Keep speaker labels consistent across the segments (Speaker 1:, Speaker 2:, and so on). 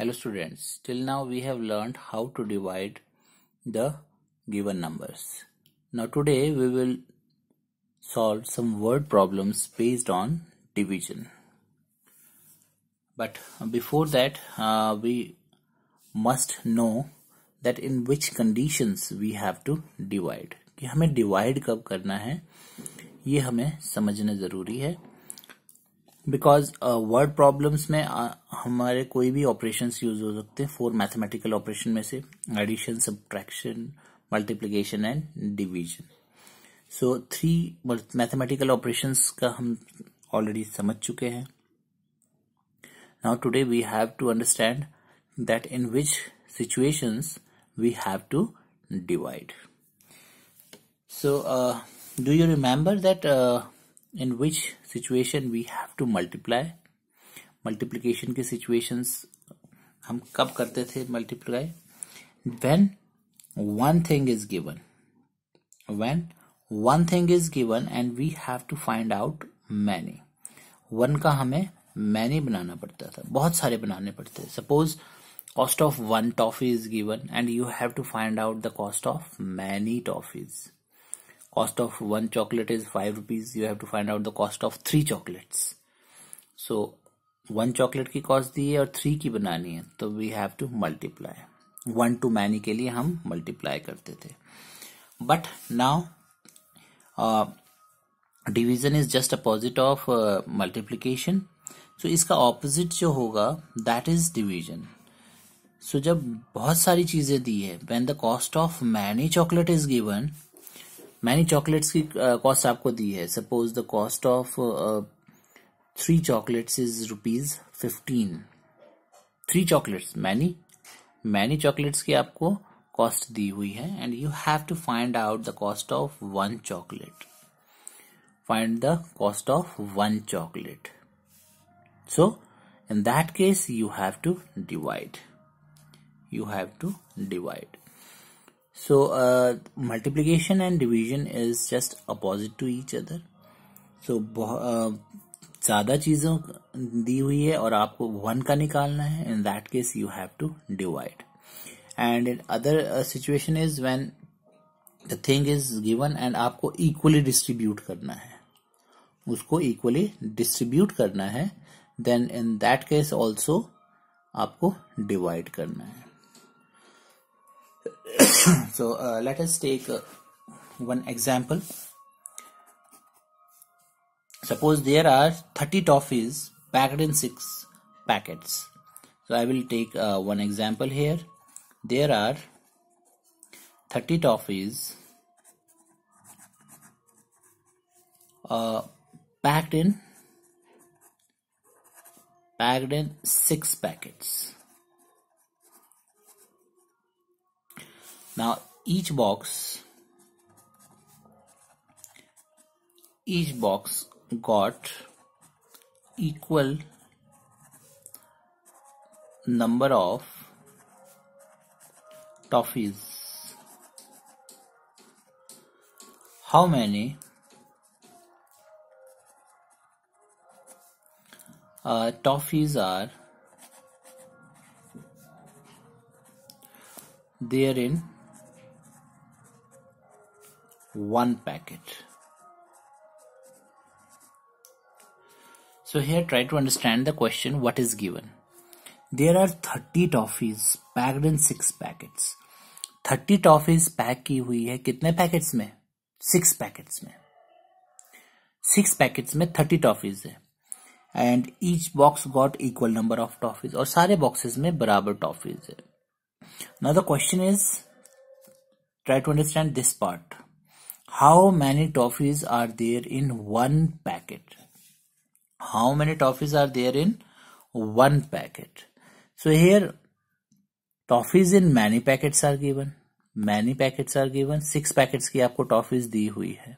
Speaker 1: Hello students, till now we have learned how to divide the given numbers. Now today we will solve some word problems based on division. But before that uh, we must know that in which conditions we have to divide. ki hame divide kab karna hai ye hame samajhna zaruri hai because word problems में uh, हमारे कोई भी operations use हो सकते हैं four mathematical operation में से addition subtraction multiplication and division so three mathematical operations का हम ऑलरेडी समझ चुके हैं now today we have to understand that in which situations we have to divide so do you remember that in which situation we have to multiply multiplication के situations हम कब करते थे multiply when one thing is given when one thing is given and we have to find out many one का हमें many बनाना पड़ता था बहुत सारे बनाने पड़ते suppose cost of one toffee is given and you have to find out the cost of many toffees cost of one chocolate is 5 rupees you have to find out the cost of three chocolates so one chocolate की cost दी है और three की बनानी है तो we have to multiply one to many के लिए हम मल्टीप्लाई करते थे but now division is just opposite of multiplication so इसका ऑपोजिट जो होगा दैट इज डिवीजन सो जब बहुत सारी चीजें दी है when the cost of many chocolate is given many chocolates की कॉस्ट आपको दी है suppose the cost of three chocolates is rupees fifteen three chocolates many many chocolates की आपको कॉस्ट दी हुई है and you have to find out the cost of one chocolate find the cost of one chocolate so in that case you have to divide you have to divide so uh, multiplication and division is just opposite to each other so uh, ज़्यादा चीज़ों दी हुई है और आपको one का निकालना है in that case you have to divide and in other situation is when the thing is given एंड आपको इक्वली डिस्ट्रीब्यूट करना है उसको इक्वली डिस्ट्रीब्यूट करना है then in that case also आपको डिवाइड करना है so uh, let us take uh, one example suppose there are 30 toffees packed in 6 packets so I will take uh, one example here there are 30 toffees uh, packed in packed in 6 packets now each box each box got equal number of toffees how many uh, toffees are there in one packet. So here try to understand the question what is given. There are 30 toffees packed in 6 packets. 30 toffees packed ki hui hai kitne packets mein? 6 packets mein. 6 packets mein 30 toffees hai. And each box got equal number of toffees. Or sare boxes mein barabar toffees hai. Now the question is try to understand this part how many toffees are there in one packet how many toffees are there in one packet so here toffees in many packets are given many packets are given six packets ki aapko toffees di hui hai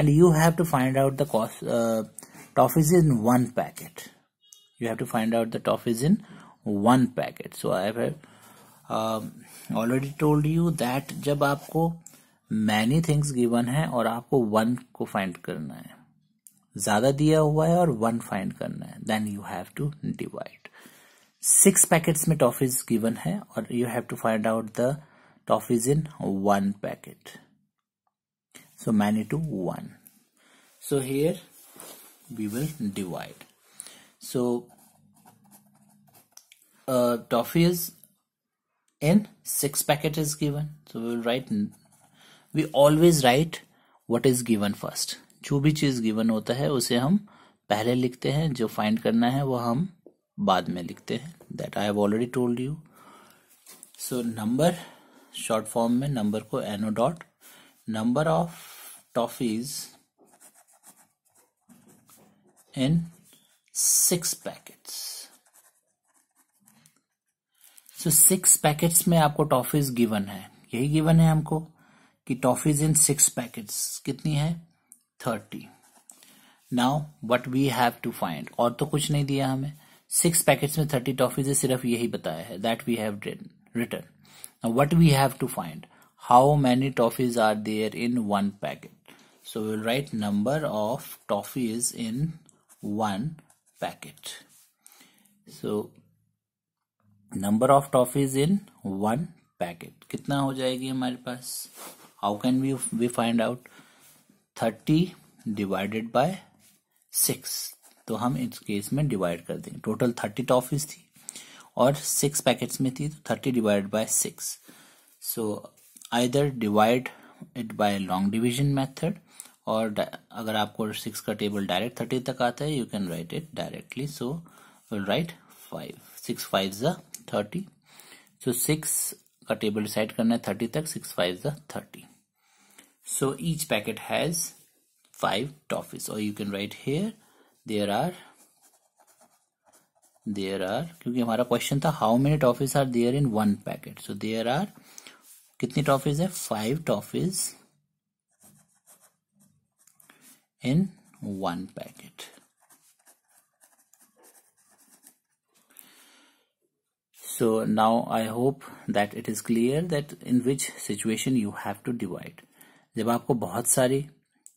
Speaker 1: and you have to find out the cost uh, toffees in one packet you have to find out the toffees in one packet so i have um, already told you that jab aapko many things given है और आपको one को find करना है ज्यादा दिया हुआ है और वन फाइंड करना है then you have to divide six packets में टॉफीज गिवन है और you have to find out the toffees in one packet so many to one so here we will divide so toffee is in six packet is given so we will write we always write what is given first जो भी चीज given होता है उसे हम पहले लिखते हैं जो फाइंड करना है वो हम बाद में लिखते हैं that I have already told you so number short form में नंबर को N O dot number of toffees in six packets so six packets में आपको टॉफीज गिवन है यही गिवन है हमको कि टॉफीज इन सिक्स पैकेट्स कितनी है thirty now what we have to find और तो कुछ नहीं दिया हमें सिक्स पैकेट्स में थर्टी टॉफीज सिर्फ यही बताया है that we have return what we have to find how many toffees are there in one packet so will write number of toffees in one packet so number of toffees in one packet कितना हो जाएगी हमारे पास how can we we find out thirty divided by six तो हम इस case में divide कर देंगे टोटल थर्टी टॉफीज थी और सिक्स पैकेट्स में थी तो thirty divide by six so either divide it by long division method और अगर आपको सिक्स का टेबल डायरेक्ट थर्टी तक आता है you can write it directly so write five six five ज़ा थर्टी सो सिक्स का टेबल डिसाइड करना है थर्टी तक सिक्स फाइव ज़ा thirty so each packet has five toffees or you can write here there are there are क्योंकि हमारा question था how many toffees are there in one packet so there are कितनी toffees are five toffees in one packet so now I hope that it is clear that in which situation you have to divide जब आपको बहुत सारी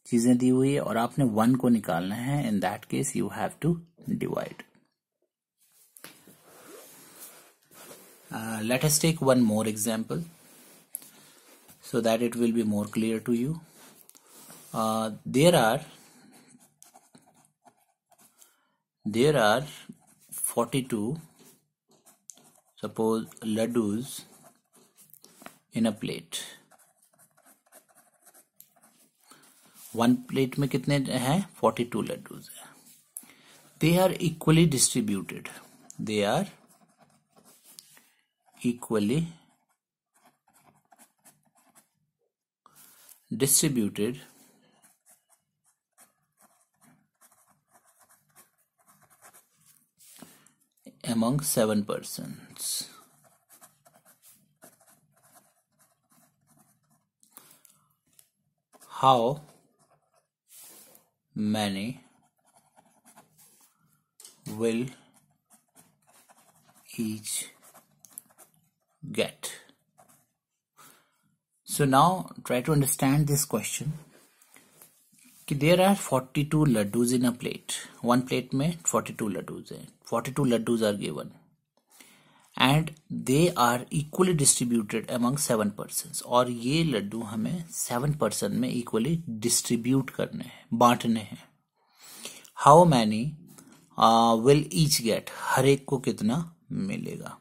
Speaker 1: चीजें दी हुई है और आपने वन को निकालना है in that case you have to divide let us take one more example so that it will be more clear to you there are there are forty two suppose laddus in a plate one plate में कितने हैं forty two laddu हैं they are equally distributed they are equally distributed among seven person how many will each get? So now try to understand this question. there are 42 laddus in a plate. One plate में 42 laddus 42 laddus are given. And they are equally distributed among seven person और ये लड्डू हमें seven person में equally distribute करने हैं बांटने हैं how many will each get हर एक को कितना मिलेगा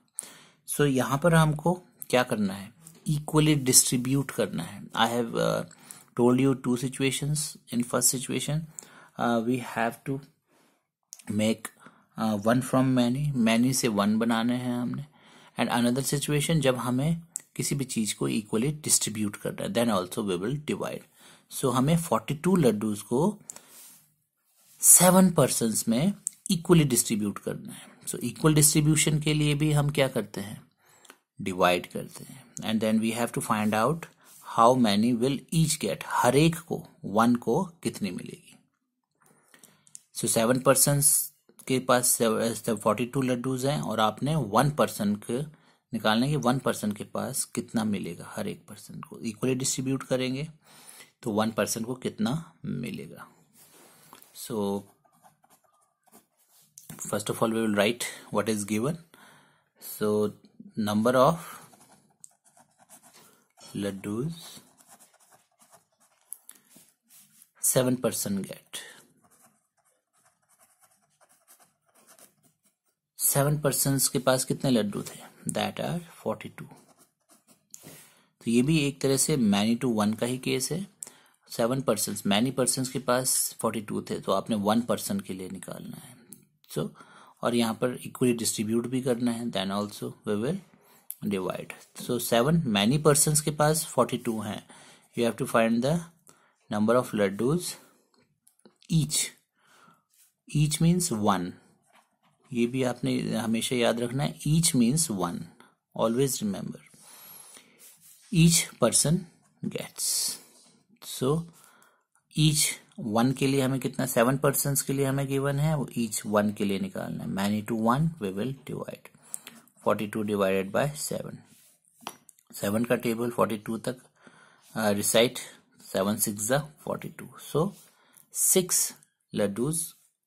Speaker 1: सो so, यहाँ पर हमको क्या करना है इक्वली डिस्ट्रीब्यूट करना है I have told you two situations in first situation we have to make one from many many से वन बनाने हैं हमने एंड अनदर सिचुएशन जब हमें किसी भी चीज़ को इक्वली डिस्ट्रीब्यूट करना है then also we will divide so हमें फोर्टी टू लड्डूज को सेवन पर्सन में इक्वली डिस्ट्रीब्यूट करना है सो इक्वल डिस्ट्रीब्यूशन के लिए भी हम क्या करते हैं डिवाइड करते हैं and then we have to find out how many will each get हर एक को वन को कितनी मिलेगी सो सेवन पर्सन के पास फोर्टी टू लड्डूज हैं और आपने वन पर्सन के निकालने के वन पर्सन के पास कितना मिलेगा हर एक पर्सन को इक्वली डिस्ट्रीब्यूट करेंगे तो वन पर्सन को कितना मिलेगा so first of all we will write what is given so number of laddoos seven person get seven person के पास कितने लड्डू थे दैट आर फोर्टी टू तो ये भी एक तरह से मैनी टू वन का ही केस है सेवन पर्सन मैनी पर्सन के पास फोर्टी टू थे तो आपने वन पर्सन के लिए निकालना है सो so, और यहाँ पर इक्वली डिस्ट्रीब्यूट भी करना है then also we will divide so seven many person के पास फोर्टी टू हैं you have to find the number of laddoos each each means one ये भी आपने हमेशा याद रखना है each means one always remember each person gets so each one के लिए हमें कितना सेवन पर्सन के लिए हमें गिवन है वो ईच वन के लिए निकालना है many to one we will divide forty two divided by seven seven का टेबल फोर्टी टू तक recite seven six forty two so six laddoos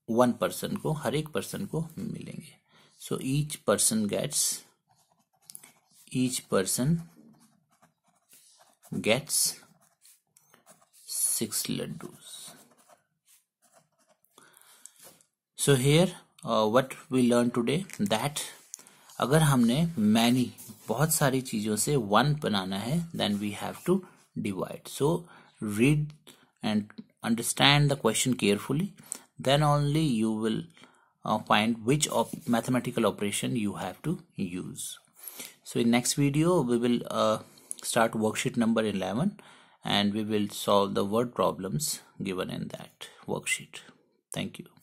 Speaker 1: one person को हर एक पर्सन को मिलेंगे so each person gets each person gets six laddoos so here what we learn today that अगर हमने many बहुत सारी चीजों से वन बनाना है then we have to divide so read and understand the question carefully then only you will uh, find which of mathematical operation you have to use so in next video we will uh, start worksheet number 11 and we will solve the word problems given in that worksheet thank you